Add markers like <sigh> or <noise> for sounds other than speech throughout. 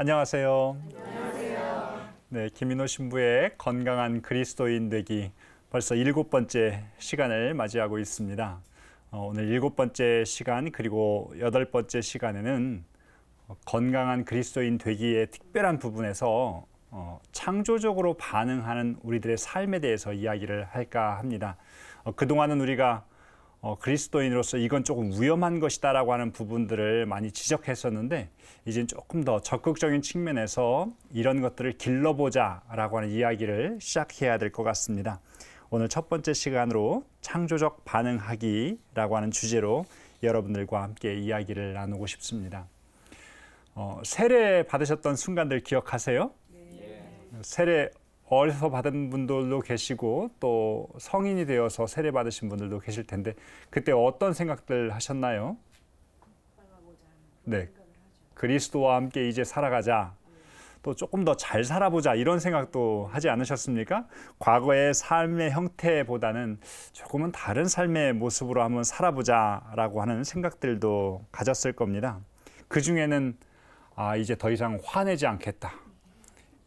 안녕하세요. 안녕하세요. 네, 김인호 신부의 건강한 그리스도인 되기 벌써 일곱 번째 시간을 맞이하고 있습니다. 어, 오늘 일곱 번째 시간 그리고 여덟 번째 시간에는 건강한 그리스도인 되기의 특별한 부분에서 어, 창조적으로 반응하는 우리들의 삶에 대해서 이야기를 할까 합니다. 어, 그동안은 우리가 어, 그리스도인으로서 이건 조금 위험한 것이다라고 하는 부분들을 많이 지적했었는데 이젠 조금 더 적극적인 측면에서 이런 것들을 길러보자라고 하는 이야기를 시작해야 될 것 같습니다. 오늘 첫 번째 시간으로 창조적 반응하기라고 하는 주제로 여러분들과 함께 이야기를 나누고 싶습니다. 어, 세례 받으셨던 순간들 기억하세요? 예. 세례 어려서 받은 분들도 계시고 또 성인이 되어서 세례 받으신 분들도 계실 텐데 그때 어떤 생각들 하셨나요? 네. 그리스도와 함께 이제 살아가자. 또 조금 더 잘 살아보자 이런 생각도 하지 않으셨습니까? 과거의 삶의 형태보다는 조금은 다른 삶의 모습으로 한번 살아보자라고 하는 생각들도 가졌을 겁니다. 그 중에는 아 이제 더 이상 화내지 않겠다.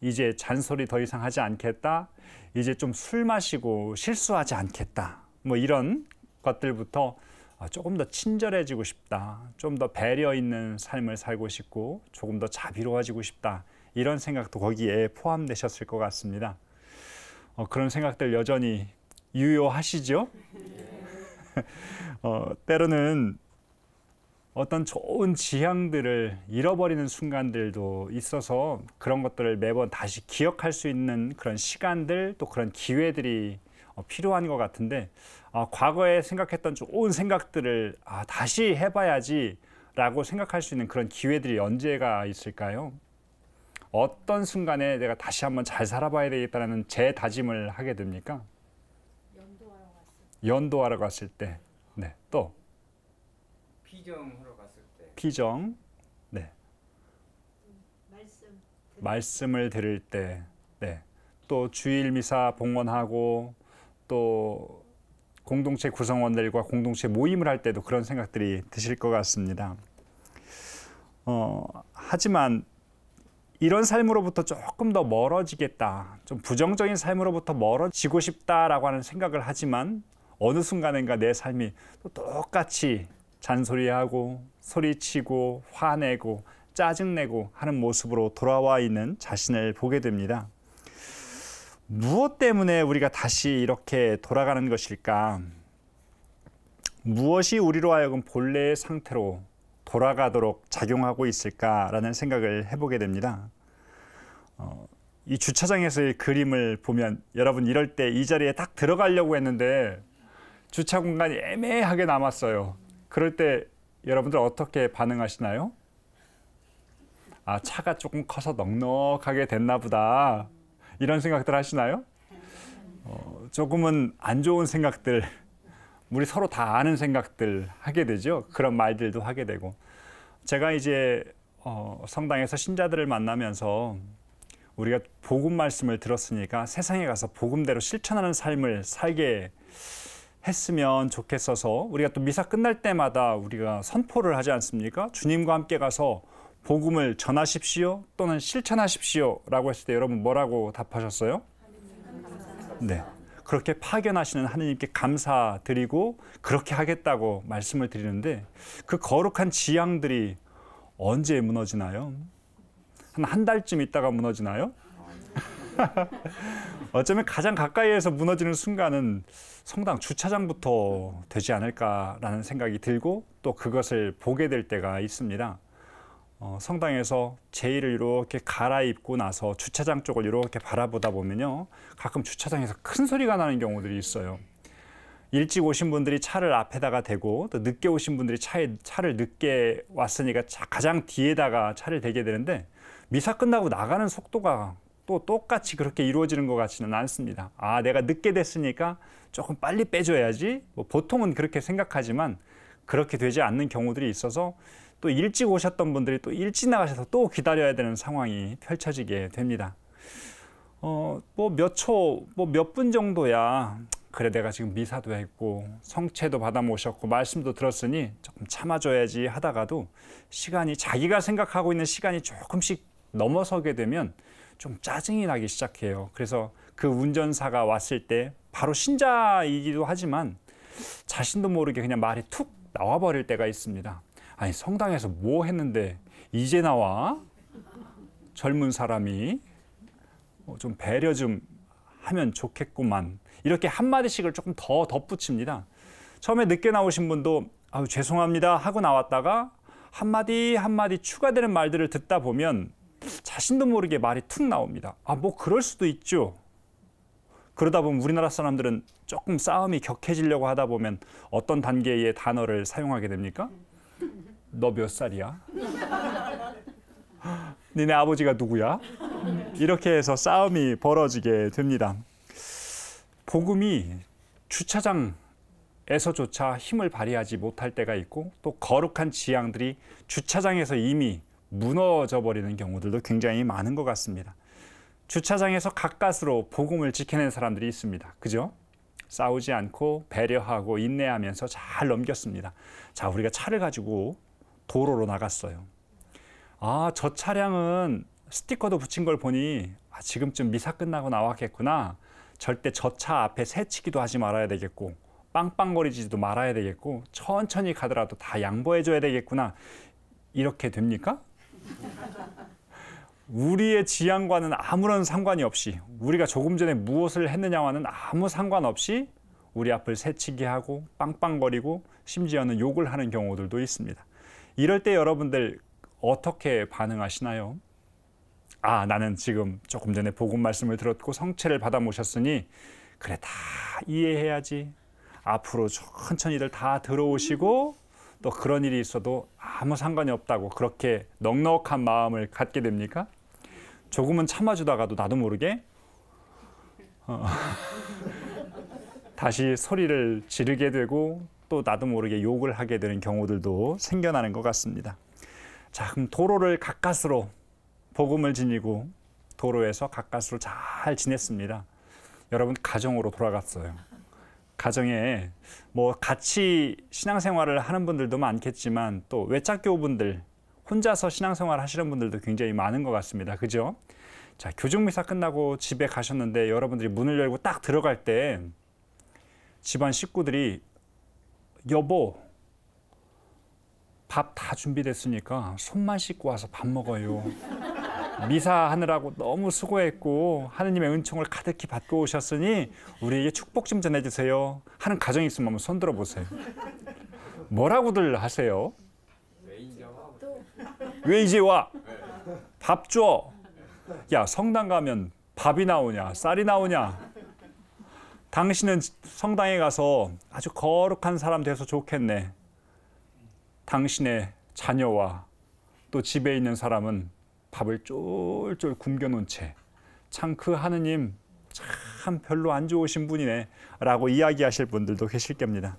이제 잔소리 더 이상 하지 않겠다. 이제 좀 술 마시고 실수하지 않겠다. 뭐 이런 것들부터 아, 조금 더 친절해지고 싶다. 좀 더 배려 있는 삶을 살고 싶고 조금 더 자비로워지고 싶다. 이런 생각도 거기에 포함되셨을 것 같습니다. 어, 그런 생각들 여전히 유효하시죠? <laughs> 어, 때로는 어떤 좋은 지향들을 잃어버리는 순간들도 있어서 그런 것들을 매번 다시 기억할 수 있는 그런 시간들 또 그런 기회들이 어, 필요한 것 같은데 어, 과거에 생각했던 좋은 생각들을 아, 다시 해봐야지라고 생각할 수 있는 그런 기회들이 언제가 있을까요? 어떤 순간에 내가 다시 한번 잘 살아봐야 되겠다는 재다짐을 하게 됩니까? 연도하러 갔을 때. 연도하러 갔을 때. 네, 또. 비정하러 갔을 때. 비정. 네. 말씀. 말씀을 들을 때. 네. 또 주일 미사 봉헌하고 또 공동체 구성원들과 공동체 모임을 할 때도 그런 생각들이 드실 것 같습니다. 어, 하지만 이런 삶으로부터 조금 더 멀어지겠다. 좀 부정적인 삶으로부터 멀어지고 싶다라고 하는 생각을 하지만 어느 순간인가 내 삶이 또 똑같이 잔소리하고 소리치고 화내고 짜증내고 하는 모습으로 돌아와 있는 자신을 보게 됩니다. 무엇 때문에 우리가 다시 이렇게 돌아가는 것일까? 무엇이 우리로 하여금 본래의 상태로 돌아가도록 작용하고 있을까라는 생각을 해보게 됩니다. 어, 이 주차장에서의 그림을 보면 여러분 이럴 때 이 자리에 딱 들어가려고 했는데 주차 공간이 애매하게 남았어요. 그럴 때 여러분들 어떻게 반응하시나요? 아, 차가 조금 커서 넉넉하게 됐나 보다. 이런 생각들 하시나요? 어, 조금은 안 좋은 생각들, 우리 서로 다 아는 생각들 하게 되죠. 그런 말들도 하게 되고. 제가 이제 어, 성당에서 신자들을 만나면서 우리가 복음 말씀을 들었으니까 세상에 가서 복음대로 실천하는 삶을 살게 했으면 좋겠어서 우리가 또 미사 끝날 때마다 우리가 선포를 하지 않습니까? 주님과 함께 가서 복음을 전하십시오 또는 실천하십시오라고 했을 때 여러분 뭐라고 답하셨어요? 네. 그렇게 파견하시는 하느님께 감사드리고 그렇게 하겠다고 말씀을 드리는데 그 거룩한 지향들이 언제 무너지나요? 한 한 달쯤 있다가 무너지나요? 아, 네. <laughs> 어쩌면 가장 가까이에서 무너지는 순간은 성당 주차장부터 네. 되지 않을까라는 생각이 들고 또 그것을 보게 될 때가 있습니다. 어, 성당에서 제의를 이렇게 갈아입고 나서 주차장 쪽을 이렇게 바라보다 보면요. 가끔 주차장에서 큰 소리가 나는 경우들이 있어요. 일찍 오신 분들이 차를 앞에다가 대고 또 늦게 오신 분들이 차에 차를 늦게 왔으니까 가장 뒤에다가 차를 대게 되는데 미사 끝나고 나가는 속도가 또 똑같이 그렇게 이루어지는 것 같지는 않습니다. 아, 내가 늦게 됐으니까 조금 빨리 빼줘야지. 뭐 보통은 그렇게 생각하지만 그렇게 되지 않는 경우들이 있어서 또 일찍 오셨던 분들이 또 일찍 나가셔서 또 기다려야 되는 상황이 펼쳐지게 됩니다. 어, 뭐몇 초, 뭐 몇 분 정도야. 그래, 내가 지금 미사도 했고, 성체도 받아 모셨고, 말씀도 들었으니 조금 참아줘야지 하다가도 시간이 자기가 생각하고 있는 시간이 조금씩 넘어서게 되면 좀 짜증이 나기 시작해요. 그래서 그 운전사가 왔을 때 바로 신자이기도 하지만 자신도 모르게 그냥 말이 툭 나와버릴 때가 있습니다. 아니 성당에서 뭐 했는데 이제 나와? 젊은 사람이 어, 좀 배려 좀 하면 좋겠구만. 이렇게 한마디씩을 조금 더 덧붙입니다. 처음에 늦게 나오신 분도 아유 죄송합니다 하고 나왔다가 한마디 한마디 추가되는 말들을 듣다 보면 자신도 모르게 말이 툭 나옵니다. 아, 뭐 그럴 수도 있죠. 그러다 보면 우리나라 사람들은 조금 싸움이 격해지려고 하다 보면 어떤 단계의 단어를 사용하게 됩니까? 너 몇 살이야? <laughs> 니네 아버지가 누구야? 이렇게 해서 싸움이 벌어지게 됩니다. 복음이 주차장에서조차 힘을 발휘하지 못할 때가 있고 또 거룩한 지향들이 주차장에서 이미 무너져 버리는 경우들도 굉장히 많은 것 같습니다. 주차장에서 가까스로 복음을 지켜낸 사람들이 있습니다. 그죠? 싸우지 않고 배려하고 인내하면서 잘 넘겼습니다. 자, 우리가 차를 가지고 도로로 나갔어요. 아, 저 차량은 스티커도 붙인 걸 보니 아, 지금쯤 미사 끝나고 나왔겠구나. 절대 저 차 앞에 새치기도 하지 말아야 되겠고 빵빵거리지도 말아야 되겠고 천천히 가더라도 다 양보해줘야 되겠구나. 이렇게 됩니까? 우리의 지향과는 아무런 상관이 없이 우리가 조금 전에 무엇을 했느냐와는 아무 상관없이 우리 앞을 새치기 하고 빵빵거리고 심지어는 욕을 하는 경우들도 있습니다. 이럴 때 여러분들 어떻게 반응하시나요? 아, 나는 지금 조금 전에 복음 말씀을 들었고 성체를 받아 모셨으니 그래 다 이해해야지. 앞으로 천천히들 다 들어오시고 또 그런 일이 있어도 아무 상관이 없다고 그렇게 넉넉한 마음을 갖게 됩니까? 조금은 참아주다가도 나도 모르게 어, <laughs> 다시 소리를 지르게 되고 또 나도 모르게 욕을 하게 되는 경우들도 생겨나는 것 같습니다. 자, 그럼 도로를 가까스로 복음을 지니고 도로에서 가까스로 잘 지냈습니다. 여러분 가정으로 돌아갔어요. 가정에 뭐 같이 신앙생활을 하는 분들도 많겠지만 또 외짝교분들 혼자서 신앙생활 하시는 분들도 굉장히 많은 것 같습니다. 그죠? 자, 교중미사 끝나고 집에 가셨는데 여러분들이 문을 열고 딱 들어갈 때 집안 식구들이 여보 밥 다 준비됐으니까 손만 씻고 와서 밥 먹어요. 미사하느라고 너무 수고했고 하느님의 은총을 가득히 받고 오셨으니 우리에게 축복 좀 전해주세요 하는 가정이 있으면 한번 손들어 보세요. 뭐라고들 하세요? 왜 이제 와? 밥 줘. 야 성당 가면 밥이 나오냐 쌀이 나오냐 당신은 성당에 가서 아주 거룩한 사람 돼서 좋겠네 당신의 자녀와 또 집에 있는 사람은 밥을 쫄쫄 굶겨놓은 채 참 그 하느님 참 별로 안 좋으신 분이네 라고 이야기하실 분들도 계실 겁니다.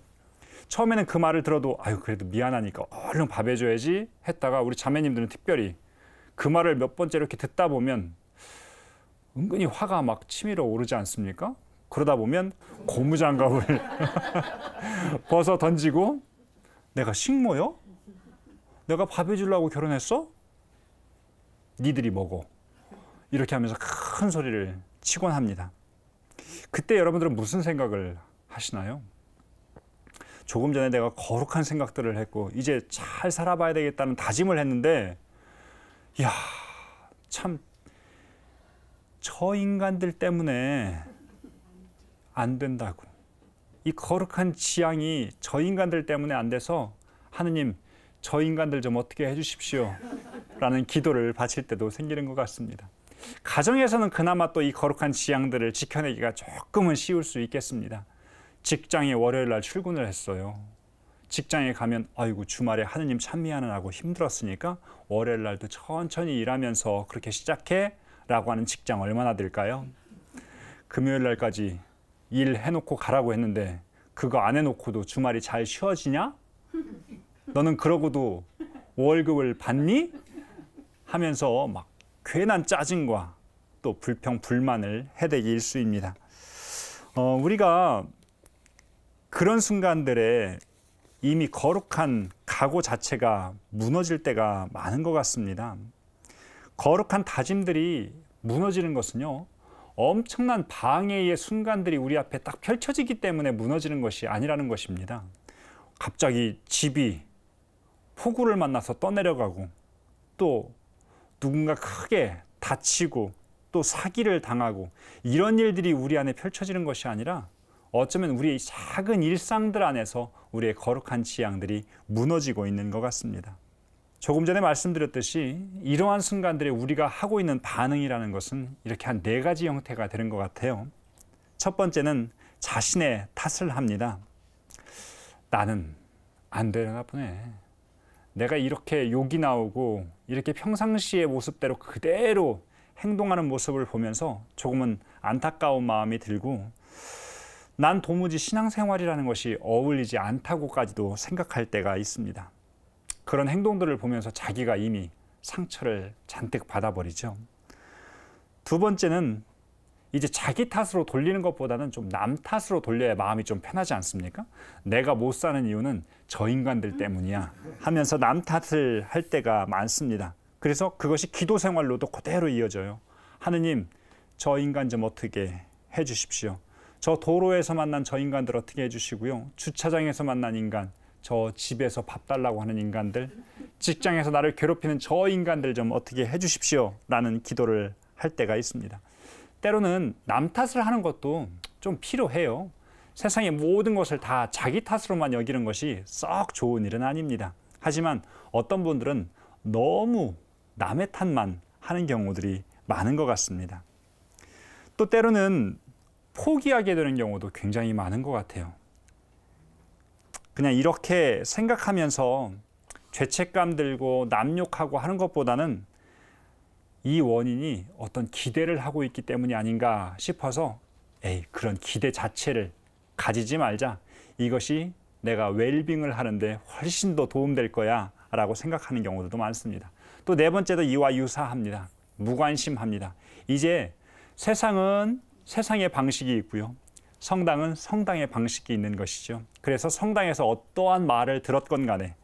처음에는 그 말을 들어도 아유 그래도 미안하니까 얼른 밥 해줘야지 했다가 우리 자매님들은 특별히 그 말을 몇 번째 이렇게 듣다 보면 은근히 화가 막 치밀어 오르지 않습니까? 그러다 보면 고무장갑을 <laughs> 벗어 던지고 내가 식모요? 내가 밥 해주려고 결혼했어? 니들이 먹어. 이렇게 하면서 큰 소리를 치곤 합니다. 그때 여러분들은 무슨 생각을 하시나요? 조금 전에 내가 거룩한 생각들을 했고 이제 잘 살아봐야 되겠다는 다짐을 했는데 야, 참 저 인간들 때문에 안 된다고. 이 거룩한 지향이 저 인간들 때문에 안 돼서 하느님 저 인간들 좀 어떻게 해주십시오. 라는 기도를 바칠 때도 생기는 것 같습니다. 가정에서는 그나마 또 이 거룩한 지향들을 지켜내기가 조금은 쉬울 수 있겠습니다. 직장에 월요일 날 출근을 했어요. 직장에 가면 아이고 주말에 하느님 참미하느라고 힘들었으니까 월요일 날도 천천히 일하면서 그렇게 시작해 라고 하는 직장 얼마나 될까요? 금요일 날까지 일 해놓고 가라고 했는데 그거 안 해놓고도 주말이 잘 쉬어지냐? 너는 그러고도 월급을 받니? 하면서 막 괜한 짜증과 또 불평 불만을 해대기 일수입니다. 어, 우리가 그런 순간들에 이미 거룩한 각오 자체가 무너질 때가 많은 것 같습니다. 거룩한 다짐들이 무너지는 것은요. 엄청난 방해의 순간들이 우리 앞에 딱 펼쳐지기 때문에 무너지는 것이 아니라는 것입니다. 갑자기 집이 폭우를 만나서 떠내려가고 또 누군가 크게 다치고 또 사기를 당하고 이런 일들이 우리 안에 펼쳐지는 것이 아니라 어쩌면 우리의 작은 일상들 안에서 우리의 거룩한 지향들이 무너지고 있는 것 같습니다. 조금 전에 말씀드렸듯이 이러한 순간들에 우리가 하고 있는 반응이라는 것은 이렇게 한 네 가지 형태가 되는 것 같아요. 첫 번째는 자신의 탓을 합니다. 나는 안 되나 려 보네. 내가 이렇게 욕이 나오고 이렇게 평상시의 모습대로 그대로 행동하는 모습을 보면서 조금은 안타까운 마음이 들고 난 도무지 신앙생활이라는 것이 어울리지 않다고까지도 생각할 때가 있습니다. 그런 행동들을 보면서 자기가 이미 상처를 잔뜩 받아버리죠. 두 번째는 이제 자기 탓으로 돌리는 것보다는 좀 남 탓으로 돌려야 마음이 좀 편하지 않습니까? 내가 못 사는 이유는 저 인간들 때문이야 하면서 남 탓을 할 때가 많습니다. 그래서 그것이 기도 생활로도 그대로 이어져요. 하느님, 저 인간 좀 어떻게 해 주십시오. 저 도로에서 만난 저 인간들 어떻게 해 주시고요. 주차장에서 만난 인간, 저 집에서 밥 달라고 하는 인간들, 직장에서 나를 괴롭히는 저 인간들 좀 어떻게 해 주십시오. 라는 기도를 할 때가 있습니다. 때로는 남 탓을 하는 것도 좀 필요해요. 세상의 모든 것을 다 자기 탓으로만 여기는 것이 썩 좋은 일은 아닙니다. 하지만 어떤 분들은 너무 남의 탓만 하는 경우들이 많은 것 같습니다. 또 때로는 포기하게 되는 경우도 굉장히 많은 것 같아요. 그냥 이렇게 생각하면서 죄책감 들고 남욕하고 하는 것보다는 이 원인이 어떤 기대를 하고 있기 때문이 아닌가 싶어서 에이, 그런 기대 자체를 가지지 말자. 이것이 내가 웰빙을 하는데 훨씬 더 도움될 거야 라고 생각하는 경우들도 많습니다. 또 네 번째도 이와 유사합니다. 무관심합니다. 이제 세상은 세상의 방식이 있고요. 성당은 성당의 방식이 있는 것이죠. 그래서 성당에서 어떠한 말을 들었건 간에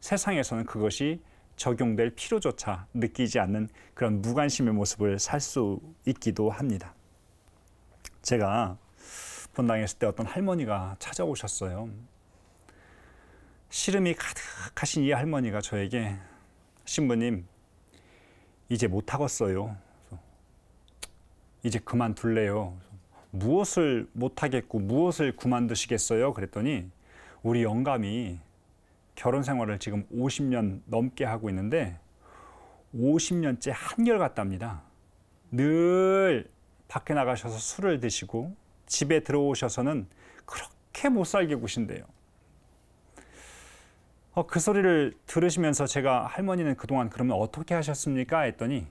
세상에서는 그것이 적용될 필요조차 느끼지 않는 그런 무관심의 모습을 살 수 있기도 합니다. 제가 분당에 있을때 어떤 할머니가 찾아오셨어요. 시름이 가득하신 이 할머니가 저에게 신부님 이제 못하겠어요. 이제 그만둘래요. 무엇을 못하겠고 무엇을 그만두시겠어요? 그랬더니 우리 영감이 결혼 생활을 지금 50년 넘게 하고 있는데 50년째 한결같답니다. 늘 밖에 나가셔서 술을 드시고 집에 들어오셔서는 그렇게 못 살게 구신대요. 어, 그 소리를 들으시면서 제가 할머니는 그동안 그러면 어떻게 하셨습니까? 했더니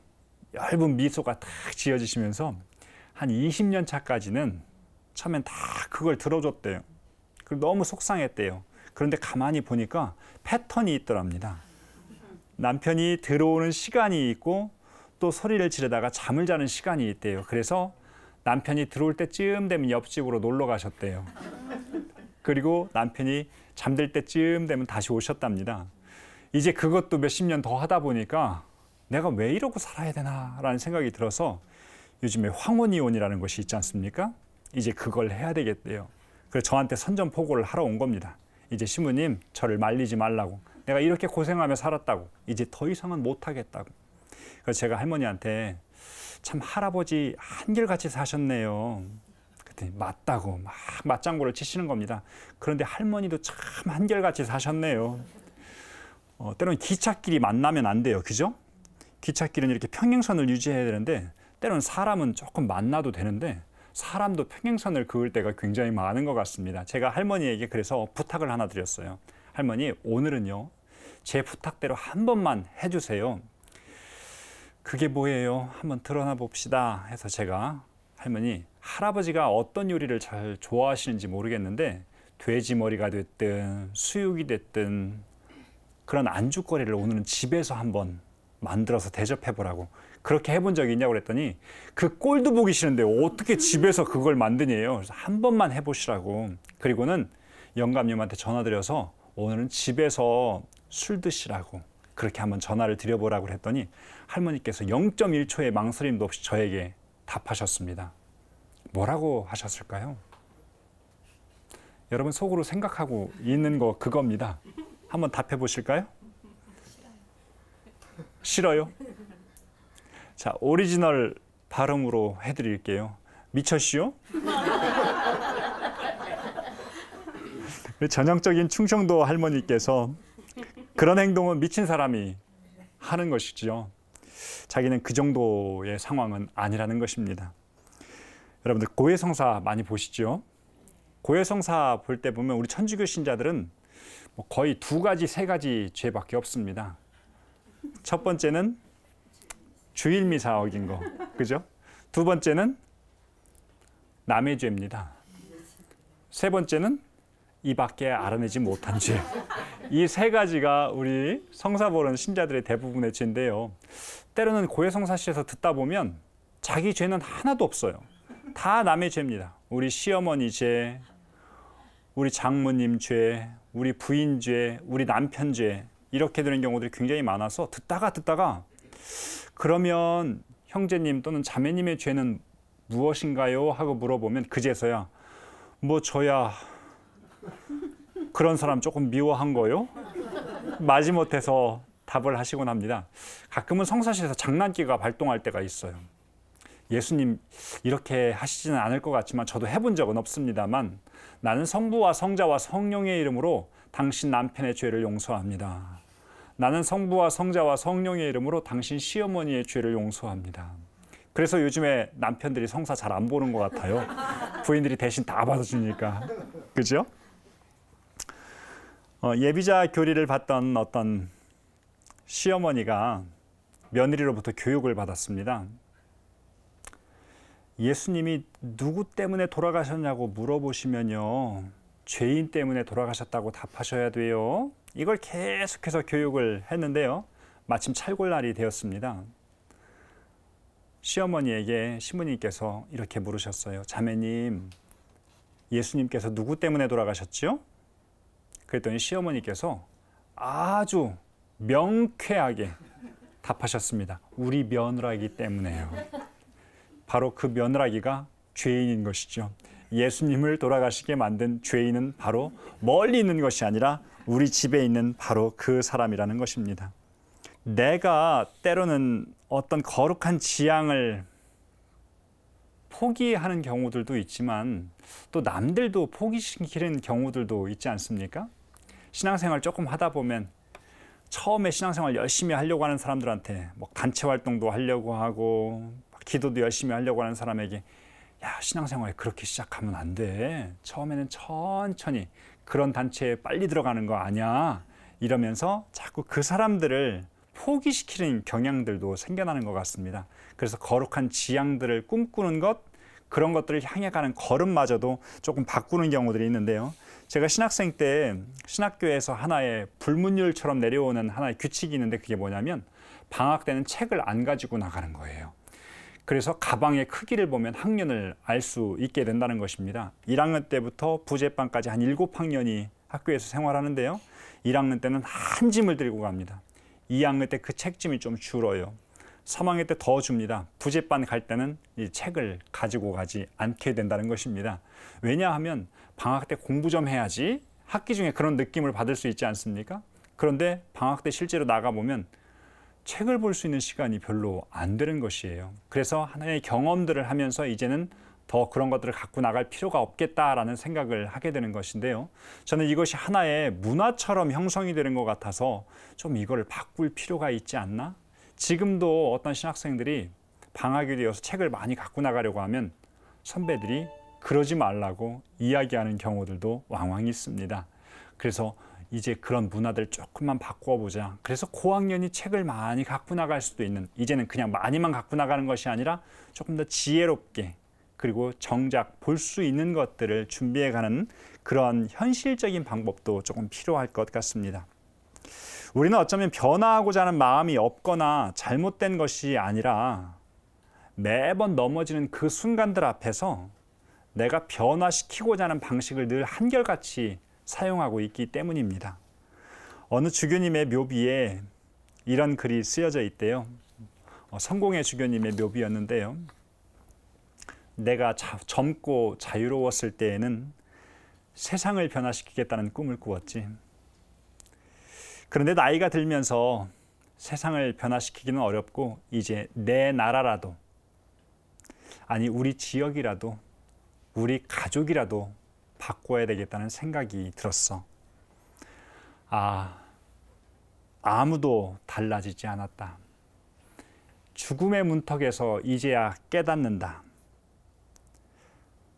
얇은 미소가 탁 지어지시면서 한 20년 차까지는 처음엔 다 그걸 들어줬대요. 그리고 너무 속상했대요. 그런데 가만히 보니까 패턴이 있더랍니다. 남편이 들어오는 시간이 있고 또 소리를 지르다가 잠을 자는 시간이 있대요. 그래서 남편이 들어올 때쯤 되면 옆집으로 놀러 가셨대요. 그리고 남편이 잠들 때쯤 되면 다시 오셨답니다. 이제 그것도 몇 십 년 더 하다 보니까 내가 왜 이러고 살아야 되나라는 생각이 들어서 요즘에 황혼이혼이라는 것이 있지 않습니까? 이제 그걸 해야 되겠대요. 그래서 저한테 선전포고를 하러 온 겁니다. 이제 시무님 저를 말리지 말라고 내가 이렇게 고생하며 살았다고 이제 더 이상은 못하겠다고 그래서 제가 할머니한테 참 할아버지 한결같이 사셨네요. 그때 맞다고 막 맞장구를 치시는 겁니다. 그런데 할머니도 참 한결같이 사셨네요. 어, 때로는 기찻길이 만나면 안 돼요. 그죠? 기찻길은 이렇게 평행선을 유지해야 되는데 때로는 사람은 조금 만나도 되는데 사람도 평행선을 그을 때가 굉장히 많은 것 같습니다. 제가 할머니에게 그래서 부탁을 하나 드렸어요. 할머니, 오늘은요. 제 부탁대로 한 번만 해주세요. 그게 뭐예요? 한번 드러나 봅시다. 해서 제가 할머니 할아버지가 어떤 요리를 잘 좋아하시는지 모르겠는데 돼지 머리가 됐든 수육이 됐든 그런 안주거리를 오늘은 집에서 한번 만들어서 대접해 보라고 그렇게 해본 적이 있냐고 그랬더니 그 꼴도 보기 싫은데 어떻게 집에서 그걸 만드냐요. 그래서 한 번만 해보시라고. 그리고는 영감님한테 전화드려서 오늘은 집에서 술 드시라고 그렇게 한번 전화를 드려보라고 했더니 할머니께서 0.1초의 망설임도 없이 저에게 답하셨습니다. 뭐라고 하셨을까요? 여러분 속으로 생각하고 있는 거 그겁니다. 한번 답해 보실까요? 싫어요? 자, 오리지널 발음으로 해 드릴게요. 미쳤시요? <laughs> 네, 전형적인 충청도 할머니께서 그런 행동은 미친 사람이 하는 것이지요. 자기는 그 정도의 상황은 아니라는 것입니다. 여러분들 고해성사 많이 보시죠? 고해성사 볼 때 보면 우리 천주교 신자들은 뭐 거의 두 가지, 세 가지 죄밖에 없습니다. 첫 번째는 주일미사 어긴 거, 그죠? 두 번째는 남의 죄입니다. 세 번째는 이밖에 알아내지 못한 죄. 이 세 가지가 우리 성사보는 신자들의 대부분의 죄인데요. 때로는 고해성사시에서 듣다 보면 자기 죄는 하나도 없어요. 다 남의 죄입니다. 우리 시어머니 죄, 우리 장모님 죄, 우리 부인 죄, 우리 남편 죄 이렇게 되는 경우들이 굉장히 많아서 듣다가 듣다가 그러면 형제님 또는 자매님의 죄는 무엇인가요? 하고 물어보면 그제서야 뭐 저야 그런 사람 조금 미워한 거요? 마지못해서 답을 하시곤 합니다. 가끔은 성사시에서 장난기가 발동할 때가 있어요. 예수님 이렇게 하시지는 않을 것 같지만 저도 해본 적은 없습니다만 나는 성부와 성자와 성령의 이름으로 당신 남편의 죄를 용서합니다. 나는 성부와 성자와 성령의 이름으로 당신 시어머니의 죄를 용서합니다. 그래서 요즘에 남편들이 성사 잘 안 보는 것 같아요. 부인들이 대신 다 받아주니까. 그죠? 어, 예비자 교리를 받던 어떤 시어머니가 며느리로부터 교육을 받았습니다. 예수님이 누구 때문에 돌아가셨냐고 물어보시면요. 죄인 때문에 돌아가셨다고 답하셔야 돼요. 이걸 계속해서 교육을 했는데요. 마침 찰골날이 되었습니다. 시어머니에게 시부님께서 이렇게 물으셨어요. 자매님, 예수님께서 누구 때문에 돌아가셨지 그랬더니 시어머니께서 아주 명쾌하게 답하셨습니다. 우리 며느라기 때문에요. 바로 그 며느라기가 죄인인 것이죠. 예수님을 돌아가시게 만든 죄인은 바로 멀리 있는 것이 아니라 우리 집에 있는 바로 그 사람이라는 것입니다. 내가 때로는 어떤 거룩한 지향을 포기하는 경우들도 있지만 또 남들도 포기시키는 경우들도 있지 않습니까? 신앙생활 조금 하다 보면 처음에 신앙생활 열심히 하려고 하는 사람들한테 뭐 단체 활동도 하려고 하고 기도도 열심히 하려고 하는 사람에게 야 신앙생활 그렇게 시작하면 안 돼. 처음에는 천천히 그런 단체에 빨리 들어가는 거 아니야. 이러면서 자꾸 그 사람들을 포기시키는 경향들도 생겨나는 것 같습니다. 그래서 거룩한 지향들을 꿈꾸는 것, 그런 것들을 향해 가는 걸음마저도 조금 바꾸는 경우들이 있는데요. 제가 신학생 때 신학교에서 하나의 불문율처럼 내려오는 하나의 규칙이 있는데 그게 뭐냐면 방학 때는 책을 안 가지고 나가는 거예요. 그래서 가방의 크기를 보면 학년을 알 수 있게 된다는 것입니다. 1학년 때부터 부제반까지 한 7학년이 학교에서 생활하는데요. 1학년 때는 한 짐을 들고 갑니다. 2학년 때 그 책짐이 좀 줄어요. 3학년 때 더 줍니다. 부제반 갈 때는 이 책을 가지고 가지 않게 된다는 것입니다. 왜냐하면 방학 때 공부 좀 해야지 학기 중에 그런 느낌을 받을 수 있지 않습니까? 그런데 방학 때 실제로 나가보면 책을 볼 수 있는 시간이 별로 안 되는 것이에요. 그래서 하나의 경험들을 하면서 이제는 더 그런 것들을 갖고 나갈 필요가 없겠다라는 생각을 하게 되는 것인데요. 저는 이것이 하나의 문화처럼 형성이 되는 것 같아서 좀 이걸 바꿀 필요가 있지 않나? 지금도 어떤 신학생들이 방학이 되어서 책을 많이 갖고 나가려고 하면 선배들이 그러지 말라고 이야기하는 경우들도 왕왕 있습니다. 그래서 이제 그런 문화들 조금만 바꿔보자. 그래서 고학년이 책을 많이 갖고 나갈 수도 있는 이제는 그냥 많이만 갖고 나가는 것이 아니라 조금 더 지혜롭게 그리고 정작 볼 수 있는 것들을 준비해가는 그런 현실적인 방법도 조금 필요할 것 같습니다. 우리는 어쩌면 변화하고자 하는 마음이 없거나 잘못된 것이 아니라 매번 넘어지는 그 순간들 앞에서 내가 변화시키고자 하는 방식을 늘 한결같이 사용하고 있기 때문입니다. 어느 주교님의 묘비에 이런 글이 쓰여져 있대요. 어, 성공의 주교님의 묘비였는데요. 내가 자, 젊고 자유로웠을 때에는 세상을 변화시키겠다는 꿈을 꾸었지. 그런데 나이가 들면서 세상을 변화시키기는 어렵고 이제 내 나라라도 아니 우리 지역이라도 우리 가족이라도 바꿔야 되겠다는 생각이 들었어. 아, 아무도 달라지지 않았다. 죽음의 문턱에서 이제야 깨닫는다.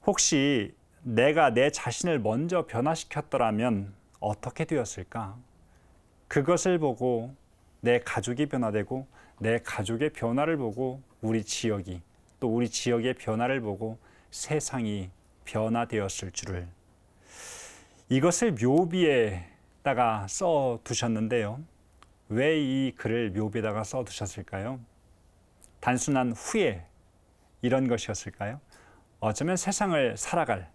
혹시 내가 내 자신을 먼저 변화시켰더라면 어떻게 되었을까? 그것을 보고 내 가족이 변화되고 내 가족의 변화를 보고 우리 지역이 또 우리 지역의 변화를 보고 세상이 변화되었을 줄을 이것을 묘비에다가 써 두셨는데요. 왜 이 글을 묘비에다가 써 두셨을까요? 단순한 후회 이런 것이었을까요? 어쩌면 세상을 살아갈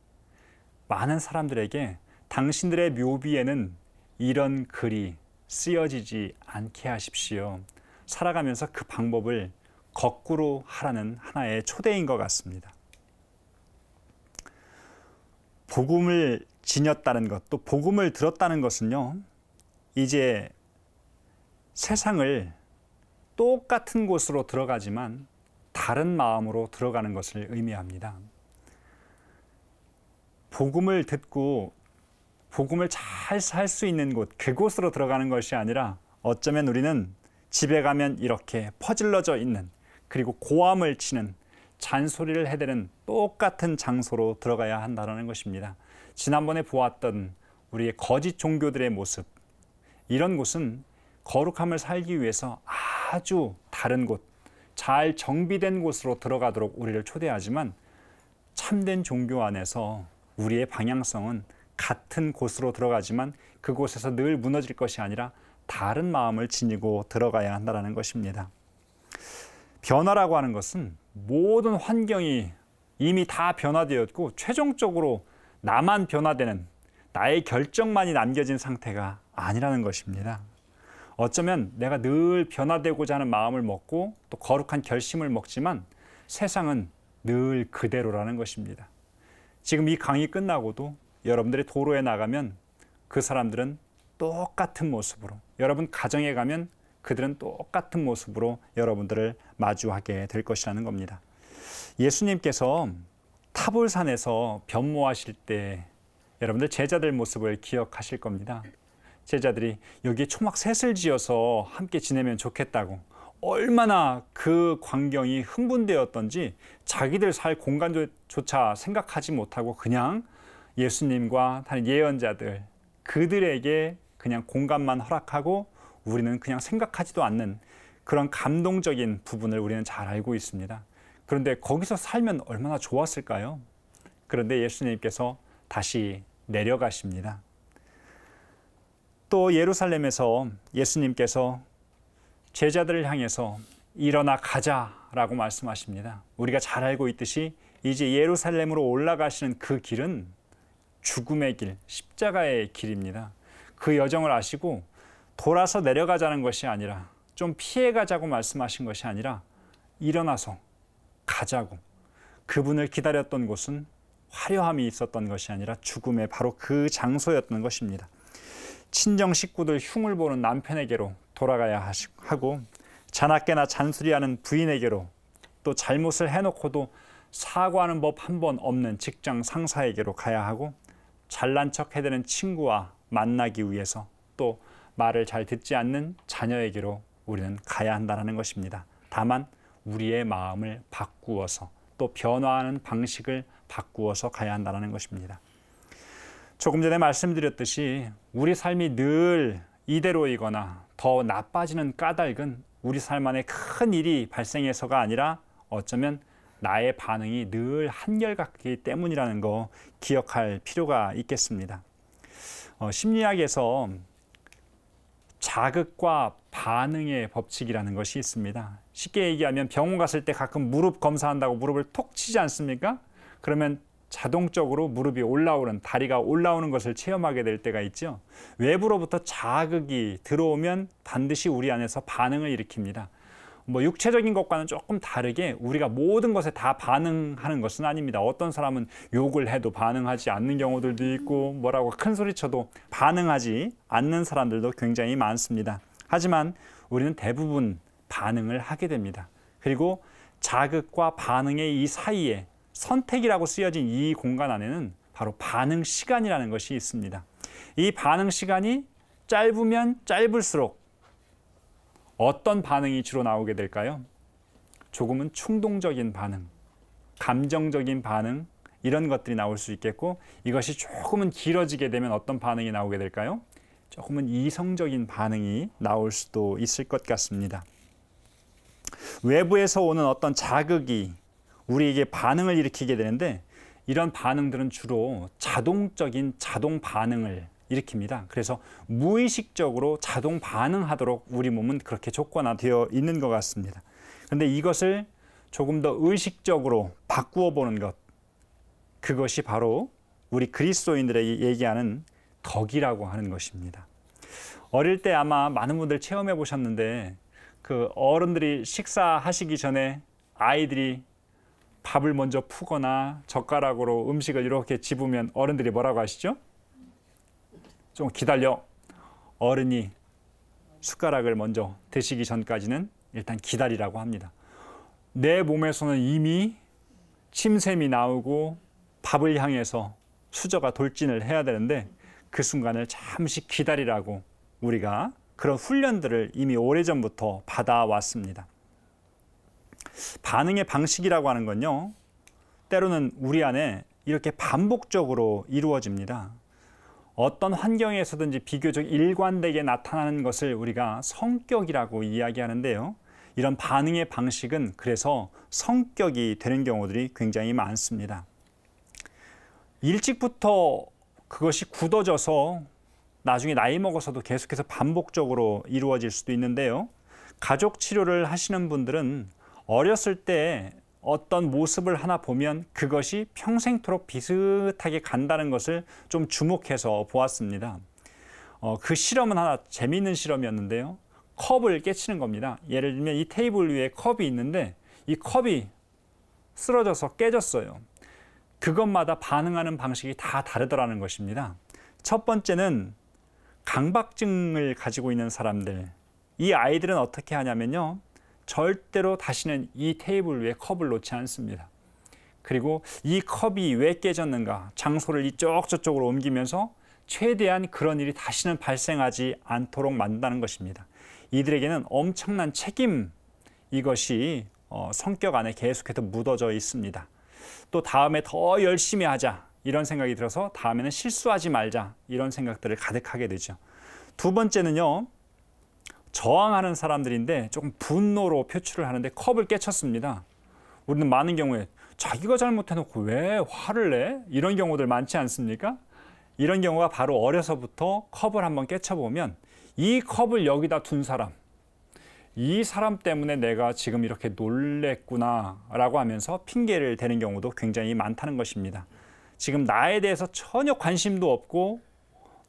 많은 사람들에게 당신들의 묘비에는 이런 글이 쓰여지지 않게 하십시오. 살아가면서 그 방법을 거꾸로 하라는 하나의 초대인 것 같습니다. 복음을 지녔다는 것, 또 복음을 들었다는 것은요, 이제 세상을 똑같은 곳으로 들어가지만 다른 마음으로 들어가는 것을 의미합니다. 복음을 듣고 복음을 잘 살 수 있는 곳, 그곳으로 들어가는 것이 아니라 어쩌면 우리는 집에 가면 이렇게 퍼질러져 있는 그리고 고함을 치는 잔소리를 해대는 똑같은 장소로 들어가야 한다는 것입니다. 지난번에 보았던 우리의 거짓 종교들의 모습, 이런 곳은 거룩함을 살기 위해서 아주 다른 곳, 잘 정비된 곳으로 들어가도록 우리를 초대하지만 참된 종교 안에서 우리의 방향성은 같은 곳으로 들어가지만 그곳에서 늘 무너질 것이 아니라 다른 마음을 지니고 들어가야 한다는 것입니다. 변화라고 하는 것은 모든 환경이 이미 다 변화되었고 최종적으로 나만 변화되는 나의 결정만이 남겨진 상태가 아니라는 것입니다. 어쩌면 내가 늘 변화되고자 하는 마음을 먹고 또 거룩한 결심을 먹지만 세상은 늘 그대로라는 것입니다. 지금 이 강의 끝나고도 여러분들이 도로에 나가면 그 사람들은 똑같은 모습으로 여러분 가정에 가면 그들은 똑같은 모습으로 여러분들을 마주하게 될 것이라는 겁니다. 예수님께서 타볼산에서 변모하실 때 여러분들 제자들 모습을 기억하실 겁니다. 제자들이 여기 초막 셋을 지어서 함께 지내면 좋겠다고 얼마나 그 광경이 흥분되었던지 자기들 살 공간조차 생각하지 못하고 그냥 예수님과 다른 예언자들 그들에게 그냥 공간만 허락하고 우리는 그냥 생각하지도 않는 그런 감동적인 부분을 우리는 잘 알고 있습니다. 그런데 거기서 살면 얼마나 좋았을까요? 그런데 예수님께서 다시 내려가십니다. 또 예루살렘에서 예수님께서 제자들을 향해서 일어나 가자라고 말씀하십니다. 우리가 잘 알고 있듯이 이제 예루살렘으로 올라가시는 그 길은 죽음의 길, 십자가의 길입니다. 그 여정을 아시고 돌아서 내려가자는 것이 아니라 좀 피해가자고 말씀하신 것이 아니라 일어나서 가자고 그분을 기다렸던 곳은 화려함이 있었던 것이 아니라 죽음의 바로 그 장소였던 것입니다. 친정 식구들 흉을 보는 남편에게로 돌아가야 하고 자나깨나 잔소리하는 부인에게로 또 잘못을 해놓고도 사과하는 법 한 번 없는 직장 상사에게로 가야 하고 잘난 척 해대는 친구와 만나기 위해서 또 말을 잘 듣지 않는 자녀에게로 우리는 가야 한다는 것입니다. 다만 우리의 마음을 바꾸어서 또 변화하는 방식을 바꾸어서 가야 한다는 것입니다. 조금 전에 말씀드렸듯이 우리 삶이 늘 이대로이거나 더 나빠지는 까닭은 우리 삶 안에 큰 일이 발생해서가 아니라 어쩌면 나의 반응이 늘 한결같기 때문이라는 거 기억할 필요가 있겠습니다. 어, 심리학에서 자극과 반응의 법칙이라는 것이 있습니다. 쉽게 얘기하면 병원 갔을 때 가끔 무릎 검사한다고 무릎을 톡 치지 않습니까? 그러면 자동적으로 무릎이 올라오는 다리가 올라오는 것을 체험하게 될 때가 있죠. 외부로부터 자극이 들어오면 반드시 우리 안에서 반응을 일으킵니다. 뭐 육체적인 것과는 조금 다르게 우리가 모든 것에 다 반응하는 것은 아닙니다. 어떤 사람은 욕을 해도 반응하지 않는 경우들도 있고 뭐라고 큰 소리쳐도 반응하지 않는 사람들도 굉장히 많습니다. 하지만 우리는 대부분 반응을 하게 됩니다. 그리고 자극과 반응의 이 사이에 선택이라고 쓰여진 이 공간 안에는 바로 반응 시간이라는 것이 있습니다. 이 반응 시간이 짧으면 짧을수록 어떤 반응이 주로 나오게 될까요? 조금은 충동적인 반응, 감정적인 반응, 이런 것들이 나올 수 있겠고 이것이 조금은 길어지게 되면 어떤 반응이 나오게 될까요? 조금은 이성적인 반응이 나올 수도 있을 것 같습니다. 외부에서 오는 어떤 자극이 우리에게 반응을 일으키게 되는데 이런 반응들은 주로 자동적인 자동 반응을 일으킵니다. 그래서 무의식적으로 자동 반응하도록 우리 몸은 그렇게 조건화되어 있는 것 같습니다. 그런데 이것을 조금 더 의식적으로 바꾸어 보는 것, 그것이 바로 우리 그리스도인들에게 얘기하는 덕이라고 하는 것입니다. 어릴 때 아마 많은 분들 체험해 보셨는데 그 어른들이 식사하시기 전에 아이들이 밥을 먼저 푸거나 젓가락으로 음식을 이렇게 집으면 어른들이 뭐라고 하시죠? 좀 기다려. 어른이 숟가락을 먼저 드시기 전까지는 일단 기다리라고 합니다. 내 몸에서는 이미 침샘이 나오고 밥을 향해서 수저가 돌진을 해야 되는데 그 순간을 잠시 기다리라고 우리가 그런 훈련들을 이미 오래전부터 받아왔습니다. 반응의 방식이라고 하는 건요. 때로는 우리 안에 이렇게 반복적으로 이루어집니다. 어떤 환경에서든지 비교적 일관되게 나타나는 것을 우리가 성격이라고 이야기하는데요. 이런 반응의 방식은 그래서 성격이 되는 경우들이 굉장히 많습니다. 일찍부터 그것이 굳어져서 나중에 나이 먹어서도 계속해서 반복적으로 이루어질 수도 있는데요. 가족 치료를 하시는 분들은 어렸을 때 어떤 모습을 하나 보면 그것이 평생토록 비슷하게 간다는 것을 좀 주목해서 보았습니다. 어, 그 실험은 하나 재미있는 실험이었는데요. 컵을 깨치는 겁니다. 예를 들면 이 테이블 위에 컵이 있는데 이 컵이 쓰러져서 깨졌어요. 그것마다 반응하는 방식이 다 다르더라는 것입니다. 첫 번째는 강박증을 가지고 있는 사람들. 이 아이들은 어떻게 하냐면요. 절대로 다시는 이 테이블 위에 컵을 놓지 않습니다. 그리고 이 컵이 왜 깨졌는가 장소를 이쪽 저쪽으로 옮기면서 최대한 그런 일이 다시는 발생하지 않도록 만든다는 것입니다. 이들에게는 엄청난 책임 이것이 어, 성격 안에 계속해서 묻어져 있습니다. 또 다음에 더 열심히 하자 이런 생각이 들어서 다음에는 실수하지 말자 이런 생각들을 가득하게 되죠. 두 번째는요. 저항하는 사람들인데 조금 분노로 표출을 하는데 컵을 깨쳤습니다. 우리는 많은 경우에 자기가 잘못해놓고 왜 화를 내? 이런 경우들 많지 않습니까? 이런 경우가 바로 어려서부터 컵을 한번 깨쳐보면 이 컵을 여기다 둔 사람, 이 사람 때문에 내가 지금 이렇게 놀랬구나 라고 하면서 핑계를 대는 경우도 굉장히 많다는 것입니다. 지금 나에 대해서 전혀 관심도 없고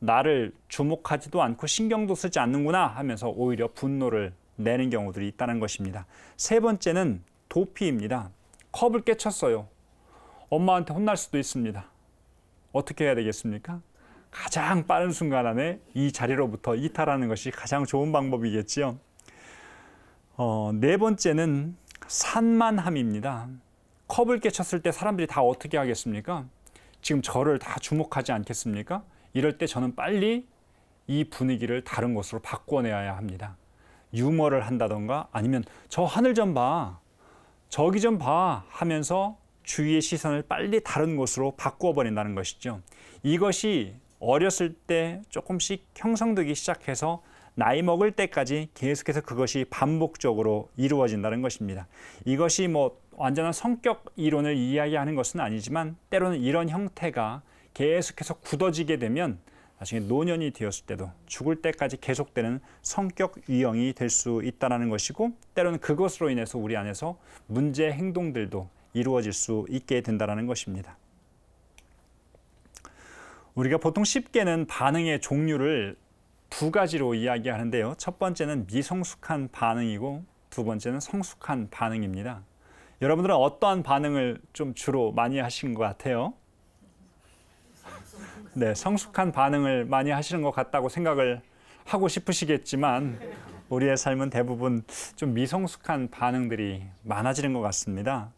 나를 주목하지도 않고 신경도 쓰지 않는구나 하면서 오히려 분노를 내는 경우들이 있다는 것입니다. 세 번째는 도피입니다. 컵을 깨쳤어요. 엄마한테 혼날 수도 있습니다. 어떻게 해야 되겠습니까? 가장 빠른 순간 안에 이 자리로부터 이탈하는 것이 가장 좋은 방법이겠지요. 어, 네 번째는 산만함입니다. 컵을 깨쳤을 때 사람들이 다 어떻게 하겠습니까? 지금 저를 다 주목하지 않겠습니까? 이럴 때 저는 빨리 이 분위기를 다른 곳으로 바꿔내야 합니다. 유머를 한다던가 아니면 저 하늘 좀 봐. 저기 좀 봐. 하면서 주위의 시선을 빨리 다른 곳으로 바꾸어 버린다는 것이죠. 이것이 어렸을 때 조금씩 형성되기 시작해서 나이 먹을 때까지 계속해서 그것이 반복적으로 이루어진다는 것입니다. 이것이 뭐 완전한 성격 이론을 이야기하는 것은 아니지만 때로는 이런 형태가 계속해서 굳어지게 되면 나중에 노년이 되었을 때도 죽을 때까지 계속되는 성격 유형이 될 수 있다는 것이고 때로는 그것으로 인해서 우리 안에서 문제 행동들도 이루어질 수 있게 된다는 것입니다. 우리가 보통 쉽게는 반응의 종류를 두 가지로 이야기하는데요. 첫 번째는 미성숙한 반응이고 두 번째는 성숙한 반응입니다. 여러분들은 어떠한 반응을 좀 주로 많이 하신 것 같아요? 네, 성숙한 반응을 많이 하시는 것 같다고 생각을 하고 싶으시겠지만 우리의 삶은 대부분 좀 미성숙한 반응들이 많아지는 것 같습니다.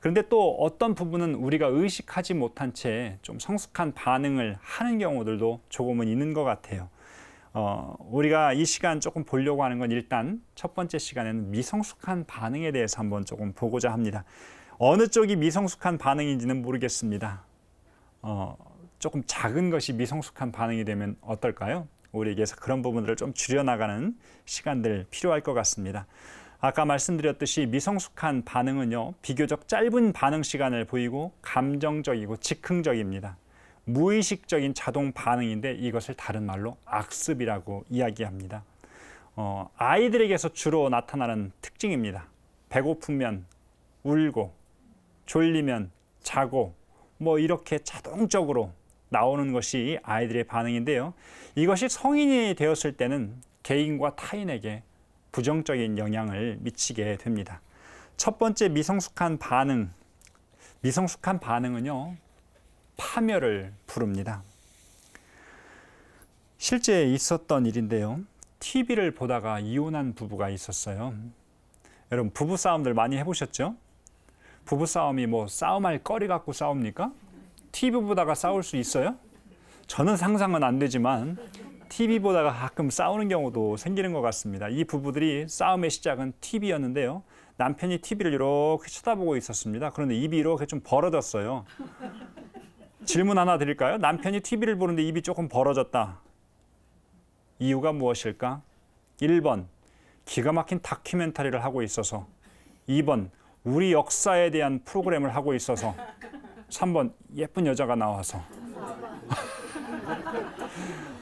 그런데 또 어떤 부분은 우리가 의식하지 못한 채 좀 성숙한 반응을 하는 경우들도 조금은 있는 것 같아요. 어, 우리가 이 시간 조금 보려고 하는 건 일단 첫 번째 시간에는 미성숙한 반응에 대해서 한번 조금 보고자 합니다. 어느 쪽이 미성숙한 반응인지는 모르겠습니다. 어, 조금 작은 것이 미성숙한 반응이 되면 어떨까요? 우리에게서 그런 부분들을 좀 줄여나가는 시간들 필요할 것 같습니다. 아까 말씀드렸듯이 미성숙한 반응은요, 비교적 짧은 반응 시간을 보이고 감정적이고 즉흥적입니다. 무의식적인 자동 반응인데 이것을 다른 말로 악습이라고 이야기합니다. 어, 아이들에게서 주로 나타나는 특징입니다. 배고프면 울고, 졸리면 자고, 뭐 이렇게 자동적으로 나오는 것이 아이들의 반응인데요. 이것이 성인이 되었을 때는 개인과 타인에게 부정적인 영향을 미치게 됩니다. 첫 번째 미성숙한 반응. 미성숙한 반응은요. 파멸을 부릅니다. 실제 있었던 일인데요. TV를 보다가 이혼한 부부가 있었어요. 여러분 부부 싸움들 많이 해보셨죠? 부부 싸움이 뭐 싸움할 거리 갖고 싸웁니까? TV 보다가 싸울 수 있어요? 저는 상상은 안 되지만 TV 보다가 가끔 싸우는 경우도 생기는 것 같습니다. 이 부부들이 싸움의 시작은 TV였는데요. 남편이 TV를 이렇게 쳐다보고 있었습니다. 그런데 입이 이렇게 좀 벌어졌어요. 질문 하나 드릴까요? 남편이 TV를 보는데 입이 조금 벌어졌다. 이유가 무엇일까? 1번, 기가 막힌 다큐멘터리를 하고 있어서. 2번, 우리 역사에 대한 프로그램을 하고 있어서. 3번 예쁜 여자가 나와서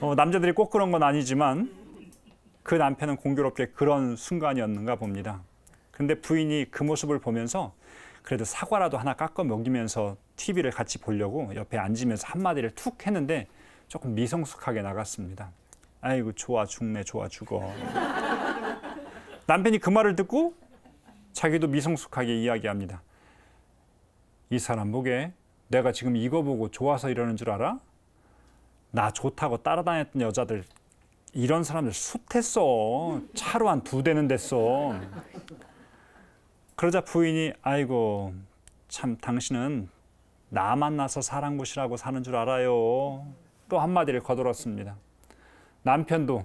어, 남자들이 꼭 그런 건 아니지만 그 남편은 공교롭게 그런 순간이었는가 봅니다. 근데 부인이 그 모습을 보면서 그래도 사과라도 하나 깎아 먹이면서 TV를 같이 보려고 옆에 앉으면서 한마디를 툭 했는데 조금 미성숙하게 나갔습니다. 아이고 좋아 죽네 좋아 죽어. 남편이 그 말을 듣고 자기도 미성숙하게 이야기합니다. 이 사람 보게 내가 지금 이거 보고 좋아서 이러는 줄 알아? 나 좋다고 따라다녔던 여자들 이런 사람들 숱했어. 차로 한 두 대는 됐어. 그러자 부인이 아이고 참 당신은 나 만나서 사랑구시라고 사는 줄 알아요. 또 한마디를 거들었습니다. 남편도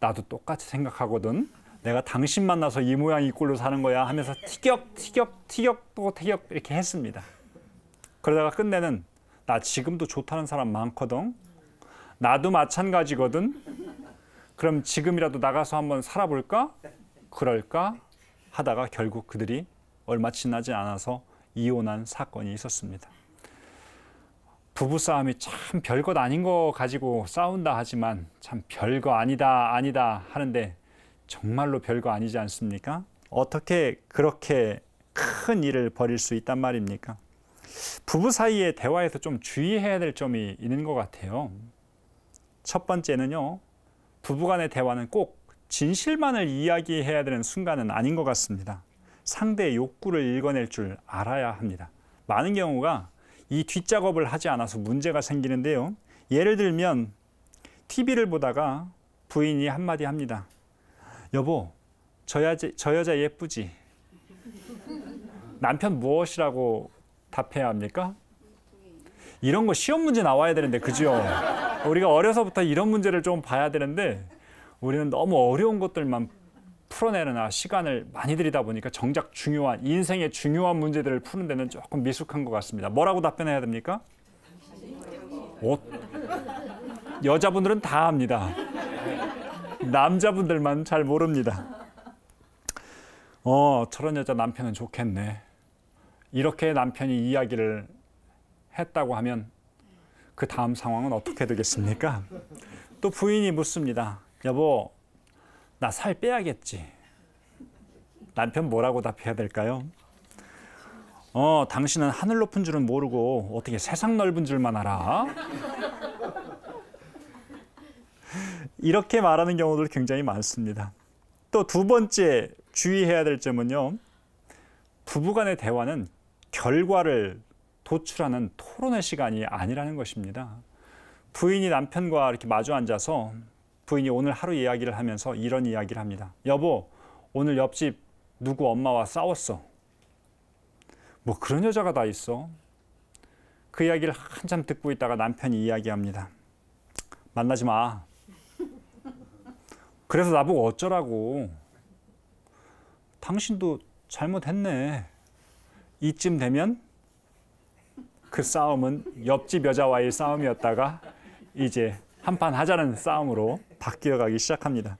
나도 똑같이 생각하거든. 내가 당신 만나서 이 모양 이 꼴로 사는 거야 하면서 티격 티격 티격 또 티격 이렇게 했습니다. 그러다가 끝내는 나 지금도 좋다는 사람 많거든. 나도 마찬가지거든. 그럼 지금이라도 나가서 한번 살아볼까? 그럴까? 하다가 결국 그들이 얼마 지나지 않아서 이혼한 사건이 있었습니다. 부부싸움이 참 별것 아닌 거 가지고 싸운다 하지만 참 별거 아니다, 아니다 하는데 정말로 별거 아니지 않습니까? 어떻게 그렇게 큰 일을 벌일 수 있단 말입니까? 부부 사이의 대화에서 좀 주의해야 될 점이 있는 것 같아요. 첫 번째는요. 부부 간의 대화는 꼭 진실만을 이야기해야 되는 순간은 아닌 것 같습니다. 상대의 욕구를 읽어낼 줄 알아야 합니다. 많은 경우가 이 뒷작업을 하지 않아서 문제가 생기는데요. 예를 들면 TV를 보다가 부인이 한마디 합니다. 여보, 저 여자, 저 여자 예쁘지? 남편 무엇이라고 답해야 합니까? 이런 거 시험 문제 나와야 되는데 그죠? 우리가 어려서부터 이런 문제를 좀 봐야 되는데 우리는 너무 어려운 것들만 풀어내느나 아, 시간을 많이 들이다 보니까 정작 중요한 인생의 중요한 문제들을 푸는 데는 조금 미숙한 것 같습니다. 뭐라고 답변해야 됩니까? 옷. 여자분들은 다 합니다. 남자분들만 잘 모릅니다. 어, 저런 여자 남편은 좋겠네. 이렇게 남편이 이야기를 했다고 하면 그 다음 상황은 어떻게 되겠습니까? 또 부인이 묻습니다. 여보, 나 살 빼야겠지. 남편 뭐라고 답해야 될까요? 어, 당신은 하늘 높은 줄은 모르고 어떻게 세상 넓은 줄만 알아? 이렇게 말하는 경우들 굉장히 많습니다. 또 두 번째 주의해야 될 점은요. 부부 간의 대화는 결과를 도출하는 토론의 시간이 아니라는 것입니다. 부인이 남편과 이렇게 마주 앉아서 부인이 오늘 하루 이야기를 하면서 이런 이야기를 합니다. 여보, 오늘 옆집 누구 엄마와 싸웠어. 뭐 그런 여자가 다 있어. 그 이야기를 한참 듣고 있다가 남편이 이야기합니다. 만나지 마. 그래서 나보고 어쩌라고. 당신도 잘못했네. 이쯤 되면 그 싸움은 옆집 여자와의 싸움이었다가 이제 한판 하자는 싸움으로 바뀌어가기 시작합니다.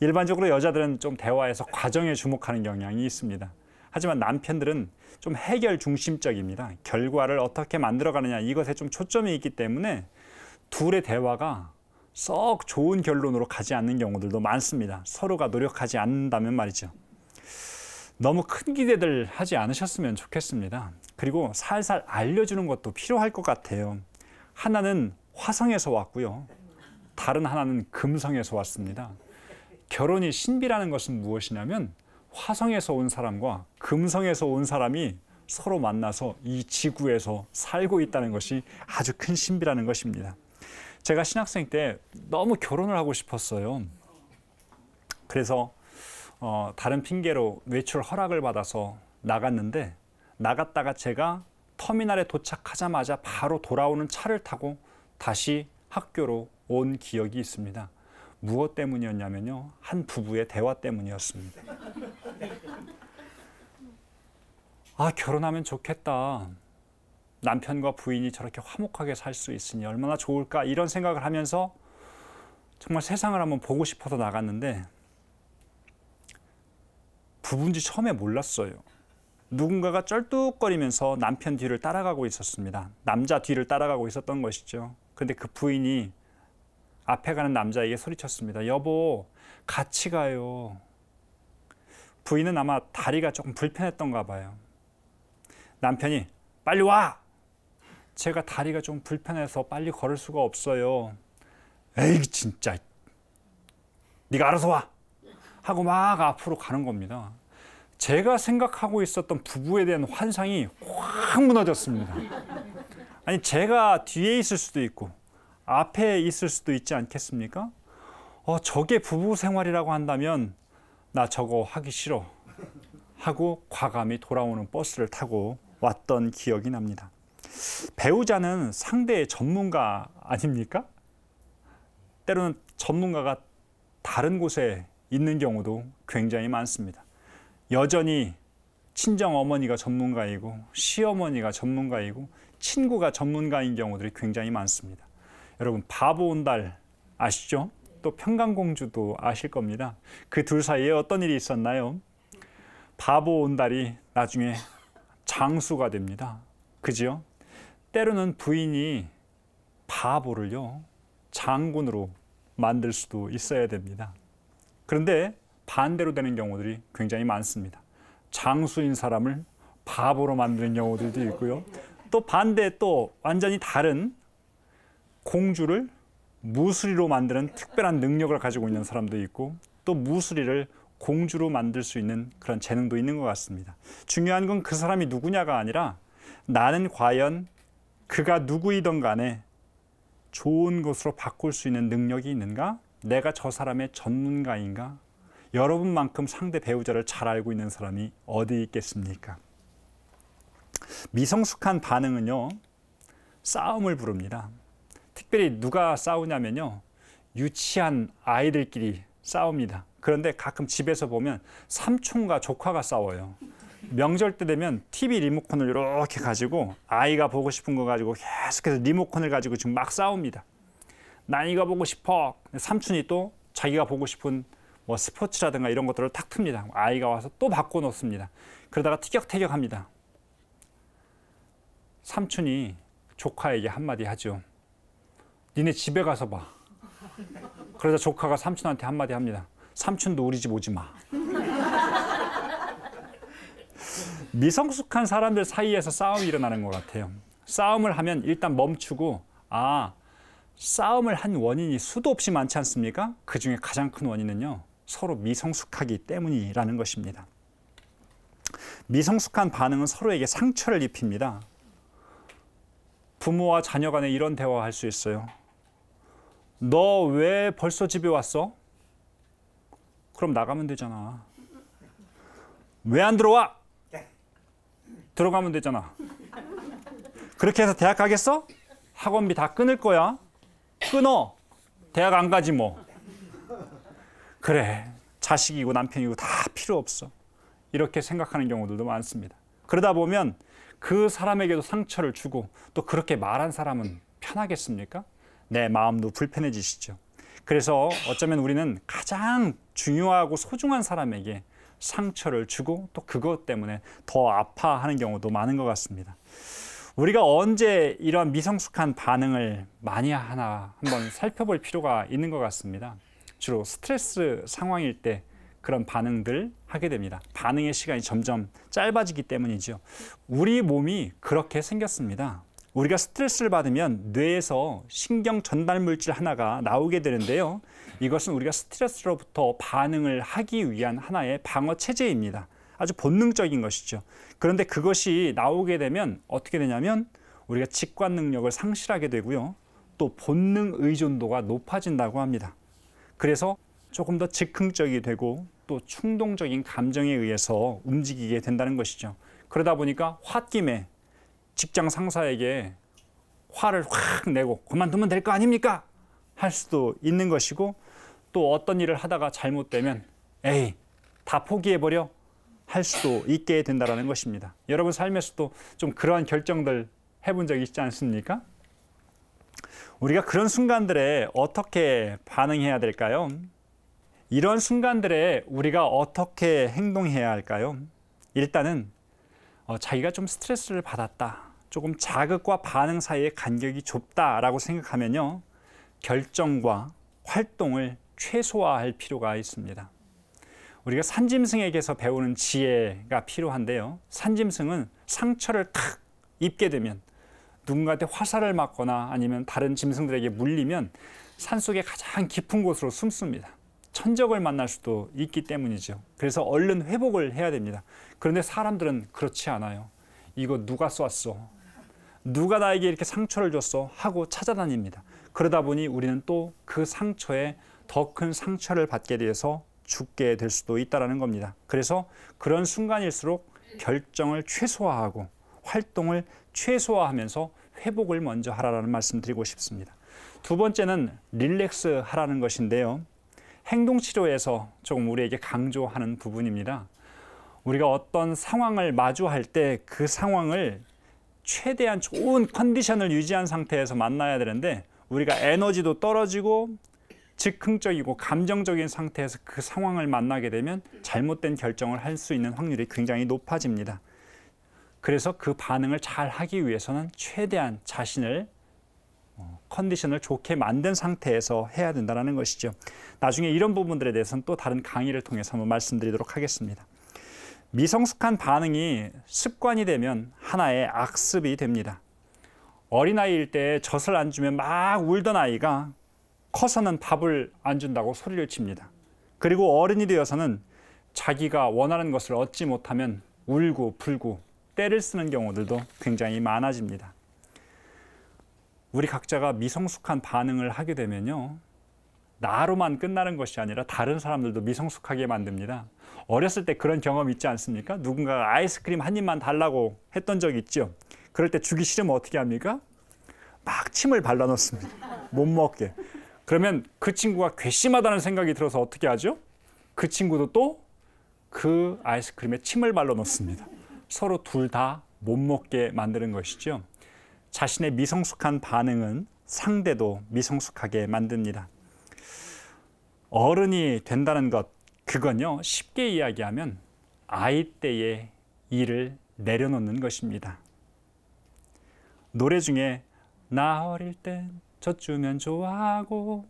일반적으로 여자들은 좀 대화에서 과정에 주목하는 경향이 있습니다. 하지만 남편들은 좀 해결 중심적입니다. 결과를 어떻게 만들어가느냐 이것에 좀 초점이 있기 때문에 둘의 대화가 썩 좋은 결론으로 가지 않는 경우들도 많습니다. 서로가 노력하지 않는다면 말이죠. 너무 큰 기대들 하지 않으셨으면 좋겠습니다. 그리고 살살 알려주는 것도 필요할 것 같아요. 하나는 화성에서 왔고요. 다른 하나는 금성에서 왔습니다. 결혼이 신비라는 것은 무엇이냐면 화성에서 온 사람과 금성에서 온 사람이 서로 만나서 이 지구에서 살고 있다는 것이 아주 큰 신비라는 것입니다. 제가 신학생 때 너무 결혼을 하고 싶었어요. 그래서 어, 다른 핑계로 외출 허락을 받아서 나갔는데 나갔다가 제가 터미널에 도착하자마자 바로 돌아오는 차를 타고 다시 학교로 온 기억이 있습니다. 무엇 때문이었냐면요. 한 부부의 대화 때문이었습니다. 아, 결혼하면 좋겠다. 남편과 부인이 저렇게 화목하게 살 수 있으니 얼마나 좋을까 이런 생각을 하면서 정말 세상을 한번 보고 싶어서 나갔는데 부부인지 처음에 몰랐어요. 누군가가 쩔뚝거리면서 남편 뒤를 따라가고 있었습니다. 남자 뒤를 따라가고 있었던 것이죠. 근데그 부인이 앞에 가는 남자에게 소리쳤습니다. 여보, 같이 가요. 부인은 아마 다리가 조금 불편했던가 봐요. 남편이 빨리 와! 제가 다리가 좀 불편해서 빨리 걸을 수가 없어요. 에이 진짜. 네가 알아서 와. 하고 막 앞으로 가는 겁니다. 제가 생각하고 있었던 부부에 대한 환상이 확 무너졌습니다. 아니, 제가 뒤에 있을 수도 있고, 앞에 있을 수도 있지 않겠습니까? 어, 저게 부부 생활이라고 한다면, 나 저거 하기 싫어. 하고 과감히 돌아오는 버스를 타고 왔던 기억이 납니다. 배우자는 상대의 전문가 아닙니까? 때로는 전문가가 다른 곳에 있는 경우도 굉장히 많습니다. 여전히 친정 어머니가 전문가이고 시어머니가 전문가이고 친구가 전문가인 경우들이 굉장히 많습니다. 여러분 바보 온달 아시죠? 또 평강공주도 아실 겁니다. 그 둘 사이에 어떤 일이 있었나요? 바보 온달이 나중에 장수가 됩니다. 그지요? 때로는 부인이 바보를요 장군으로 만들 수도 있어야 됩니다. 그런데 반대로 되는 경우들이 굉장히 많습니다. 장수인 사람을 바보로 만드는 경우들도 있고요. 또 반대 또 완전히 다른 공주를 무수리로 만드는 특별한 능력을 가지고 있는 사람도 있고 또 무수리를 공주로 만들 수 있는 그런 재능도 있는 것 같습니다. 중요한 건 그 사람이 누구냐가 아니라 나는 과연 그가 누구이든 간에 좋은 것으로 바꿀 수 있는 능력이 있는가? 내가 저 사람의 전문가인가? 여러분만큼 상대 배우자를 잘 알고 있는 사람이 어디 있겠습니까? 미성숙한 반응은요, 싸움을 부릅니다. 특별히 누가 싸우냐면요, 유치한 아이들끼리 싸웁니다. 그런데 가끔 집에서 보면 삼촌과 조카가 싸워요. 명절 때 되면 TV 리모컨을 이렇게 가지고 아이가 보고 싶은 거 가지고 계속해서 리모컨을 가지고 지금 막 싸웁니다. 난 이거 보고 싶어. 삼촌이 또 자기가 보고 싶은 뭐 스포츠라든가 이런 것들을 탁 틉니다. 아이가 와서 또 바꿔 놓습니다. 그러다가 티격태격합니다. 삼촌이 조카에게 한마디 하죠. 니네 집에 가서 봐. 그러자 조카가 삼촌한테 한마디 합니다. 삼촌도 우리 집 오지 마. 미성숙한 사람들 사이에서 싸움이 일어나는 것 같아요. 싸움을 하면 일단 멈추고 아 싸움을 한 원인이 수도 없이 많지 않습니까? 그 중에 가장 큰 원인은요. 서로 미성숙하기 때문이라는 것입니다. 미성숙한 반응은 서로에게 상처를 입힙니다. 부모와 자녀 간에 이런 대화할 수 있어요. 너 왜 벌써 집에 왔어? 그럼 나가면 되잖아. 왜 안 들어와? 들어가면 되잖아. 그렇게 해서 대학 가겠어? 학원비 다 끊을 거야. 끊어. 대학 안 가지 뭐. 그래 자식이고 남편이고 다 필요 없어 이렇게 생각하는 경우들도 많습니다. 그러다 보면 그 사람에게도 상처를 주고 또 그렇게 말한 사람은 편하겠습니까? 내 마음도 불편해지시죠. 그래서 어쩌면 우리는 가장 중요하고 소중한 사람에게 상처를 주고 또 그것 때문에 더 아파하는 경우도 많은 것 같습니다. 우리가 언제 이런 미성숙한 반응을 많이 하나 한번 살펴볼 필요가 있는 것 같습니다. 주로 스트레스 상황일 때 그런 반응들 하게 됩니다. 반응의 시간이 점점 짧아지기 때문이죠. 우리 몸이 그렇게 생겼습니다. 우리가 스트레스를 받으면 뇌에서 신경 전달 물질 하나가 나오게 되는데요. 이것은 우리가 스트레스로부터 반응을 하기 위한 하나의 방어 체제입니다. 아주 본능적인 것이죠. 그런데 그것이 나오게 되면 어떻게 되냐면 우리가 직관 능력을 상실하게 되고요. 또 본능 의존도가 높아진다고 합니다. 그래서 조금 더 즉흥적이 되고 또 충동적인 감정에 의해서 움직이게 된다는 것이죠. 그러다 보니까 홧김에 직장 상사에게 화를 확 내고 그만두면 될 거 아닙니까? 할 수도 있는 것이고 또 어떤 일을 하다가 잘못되면 에이 다 포기해버려 할 수도 있게 된다는 것입니다. 여러분 삶에서도 좀 그러한 결정들 해본 적 있지 않습니까? 우리가 그런 순간들에 어떻게 반응해야 될까요? 이런 순간들에 우리가 어떻게 행동해야 할까요? 일단은 어, 자기가 좀 스트레스를 받았다. 조금 자극과 반응 사이의 간격이 좁다라고 생각하면요. 결정과 활동을 최소화할 필요가 있습니다. 우리가 산짐승에게서 배우는 지혜가 필요한데요. 산짐승은 상처를 탁 입게 되면 누군가한테 화살을 맞거나 아니면 다른 짐승들에게 물리면 산속에 가장 깊은 곳으로 숨습니다. 천적을 만날 수도 있기 때문이죠. 그래서 얼른 회복을 해야 됩니다. 그런데 사람들은 그렇지 않아요. 이거 누가 쐈어? 누가 나에게 이렇게 상처를 줬어? 하고 찾아다닙니다. 그러다 보니 우리는 또 그 상처에 더 큰 상처를 받게 돼서 죽게 될 수도 있다는 라 겁니다. 그래서 그런 순간일수록 결정을 최소화하고 활동을 최소화하면서 회복을 먼저 하라라는 말씀 드리고 싶습니다. 두 번째는 릴렉스 하라는 것인데요. 행동치료에서 조금 우리에게 강조하는 부분입니다. 우리가 어떤 상황을 마주할 때 그 상황을 최대한 좋은 컨디션을 유지한 상태에서 만나야 되는데 우리가 에너지도 떨어지고 즉흥적이고 감정적인 상태에서 그 상황을 만나게 되면 잘못된 결정을 할 수 있는 확률이 굉장히 높아집니다. 그래서 그 반응을 잘 하기 위해서는 최대한 자신을 어, 컨디션을 좋게 만든 상태에서 해야 된다는 것이죠. 나중에 이런 부분들에 대해서는 또 다른 강의를 통해서 한번 말씀드리도록 하겠습니다. 미성숙한 반응이 습관이 되면 하나의 악습이 됩니다. 어린아이일 때 젖을 안 주면 막 울던 아이가 커서는 밥을 안 준다고 소리를 칩니다. 그리고 어른이 되어서는 자기가 원하는 것을 얻지 못하면 울고 불고 때를 쓰는 경우들도 굉장히 많아집니다. 우리 각자가 미성숙한 반응을 하게 되면요. 나로만 끝나는 것이 아니라 다른 사람들도 미성숙하게 만듭니다. 어렸을 때 그런 경험 있지 않습니까? 누군가가 아이스크림 한 입만 달라고 했던 적 있죠. 그럴 때 주기 싫으면 어떻게 합니까? 막 침을 발라놓습니다. 못 먹게. 그러면 그 친구가 괘씸하다는 생각이 들어서 어떻게 하죠? 그 친구도 또 그 아이스크림에 침을 발라놓습니다. 서로 둘 다 못 먹게 만드는 것이죠. 자신의 미성숙한 반응은 상대도 미성숙하게 만듭니다. 어른이 된다는 것, 그건요, 쉽게 이야기하면 아이 때의 일을 내려놓는 것입니다. 노래 중에 나 어릴 땐 젖주면 좋아하고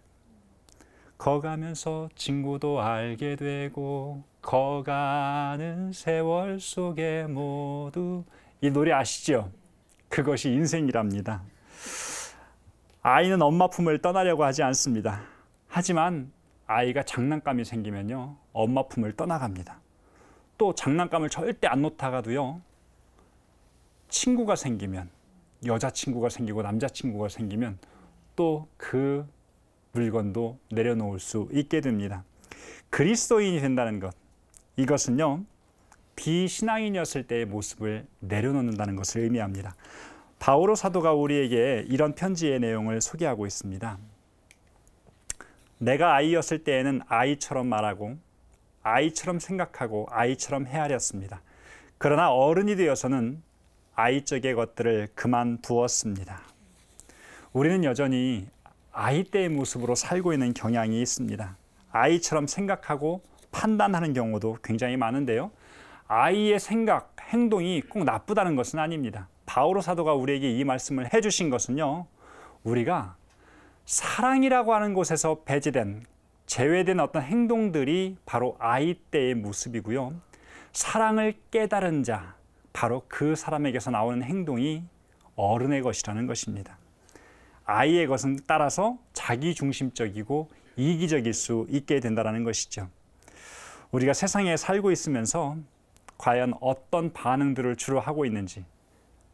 거가면서 친구도 알게 되고 거가는 세월 속에 모두 이 노래 아시죠? 그것이 인생이랍니다. 아이는 엄마 품을 떠나려고 하지 않습니다. 하지만 아이가 장난감이 생기면요. 엄마 품을 떠나갑니다. 또 장난감을 절대 안 놓다가도요. 친구가 생기면 여자친구가 생기고 남자친구가 생기면 또그 물건도 내려놓을 수 있게 됩니다. 그리스도인이 된다는 것. 이것은요. 비신앙인이었을 때의 모습을 내려놓는다는 것을 의미합니다. 바오로 사도가 우리에게 이런 편지의 내용을 소개하고 있습니다. 내가 아이였을 때에는 아이처럼 말하고 아이처럼 생각하고 아이처럼 헤아렸습니다. 그러나 어른이 되어서는 아이적의 것들을 그만 두었습니다. 우리는 여전히 아이 때의 모습으로 살고 있는 경향이 있습니다. 아이처럼 생각하고 판단하는 경우도 굉장히 많은데요. 아이의 생각, 행동이 꼭 나쁘다는 것은 아닙니다. 바오로 사도가 우리에게 이 말씀을 해주신 것은요. 우리가 사랑이라고 하는 곳에서 배제된, 제외된 어떤 행동들이 바로 아이 때의 모습이고요. 사랑을 깨달은 자, 바로 그 사람에게서 나오는 행동이 어른의 것이라는 것입니다. 아이의 것은 따라서 자기 중심적이고 이기적일 수 있게 된다는 것이죠. 우리가 세상에 살고 있으면서 과연 어떤 반응들을 주로 하고 있는지,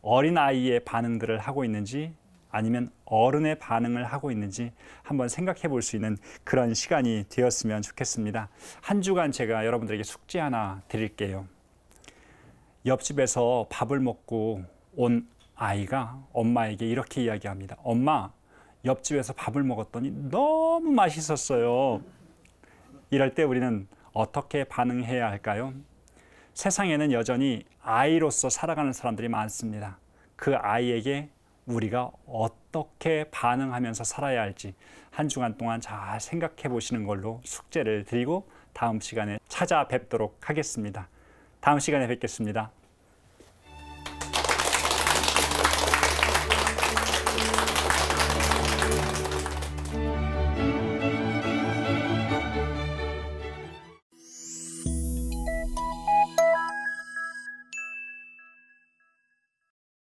어린아이의 반응들을 하고 있는지, 아니면 어른의 반응을 하고 있는지 한번 생각해 볼 수 있는 그런 시간이 되었으면 좋겠습니다. 한 주간 제가 여러분들에게 숙제 하나 드릴게요. 옆집에서 밥을 먹고 온 아이가 엄마에게 이렇게 이야기합니다. 엄마, 옆집에서 밥을 먹었더니 너무 맛있었어요. 이럴 때 우리는 어떻게 반응해야 할까요? 세상에는 여전히 아이로서 살아가는 사람들이 많습니다. 그 아이에게 우리가 어떻게 반응하면서 살아야 할지 한 주간 동안 잘 생각해 보시는 걸로 숙제를 드리고 다음 시간에 찾아뵙도록 하겠습니다. 다음 시간에 뵙겠습니다.